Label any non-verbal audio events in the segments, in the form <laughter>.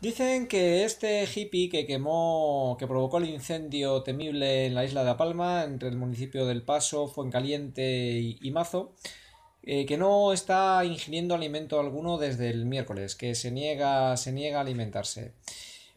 Dicen que este hippie que quemó, que provocó el incendio temible en la isla de La Palma, entre el municipio del Paso, Fuencaliente y, Mazo, eh, que no está ingiriendo alimento alguno desde el miércoles, que se niega, se niega a alimentarse.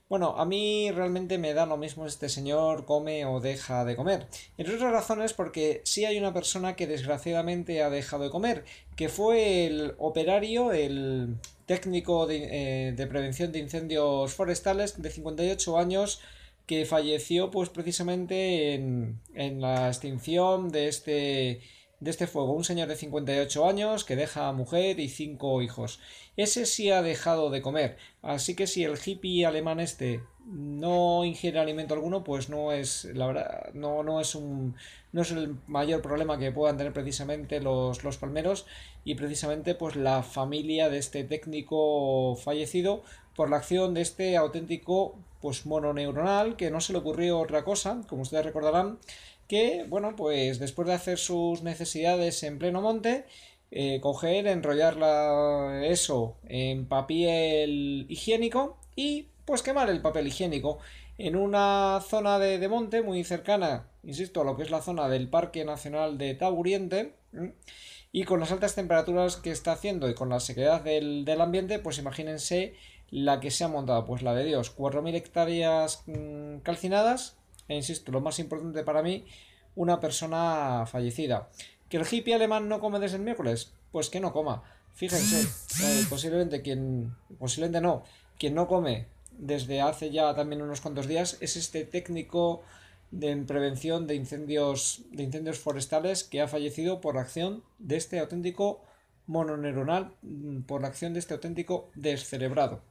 Bueno, a mí realmente me da lo mismo este señor come o deja de comer. Entre otras razones porque sí hay una persona que desgraciadamente ha dejado de comer, que fue el operario, el, técnico eh, de, prevención de incendios forestales de 58 años que falleció pues precisamente en, la extinción de este de este fuego, un señor de 58 años que deja mujer y cinco hijos. Ese sí ha dejado de comer, así que si el hippie alemán este no ingiere alimento alguno, pues no es, la verdad, no, no es un, no es el mayor problema que puedan tener precisamente los, los palmeros y precisamente pues la familia de este técnico fallecido por la acción de este auténtico pues mononeuronal que no se le ocurrió otra cosa, como ustedes recordarán, que bueno pues después de hacer sus necesidades en pleno monte eh, coger, enrollarla eso en papel higiénico y pues quemar el papel higiénico en una zona de, monte muy cercana, insisto, a lo que es la zona del Parque Nacional de Taburiente Y con las altas temperaturas que está haciendo y con la sequedad del, ambiente, pues imagínense la que se ha montado, pues la de Dios, 4.000 hectáreas mm, calcinadas, e insisto, lo más importante para mí, una persona fallecida. ¿Que el hippie alemán no come desde el miércoles? Pues que no coma. Fíjense, <laughs> eh, posiblemente quien, posiblemente no, quien no come desde hace ya también unos cuantos días es este técnico de prevención de incendios, de incendios forestales que ha fallecido por acción de este auténtico mononeuronal, mm, por la acción de este auténtico descerebrado.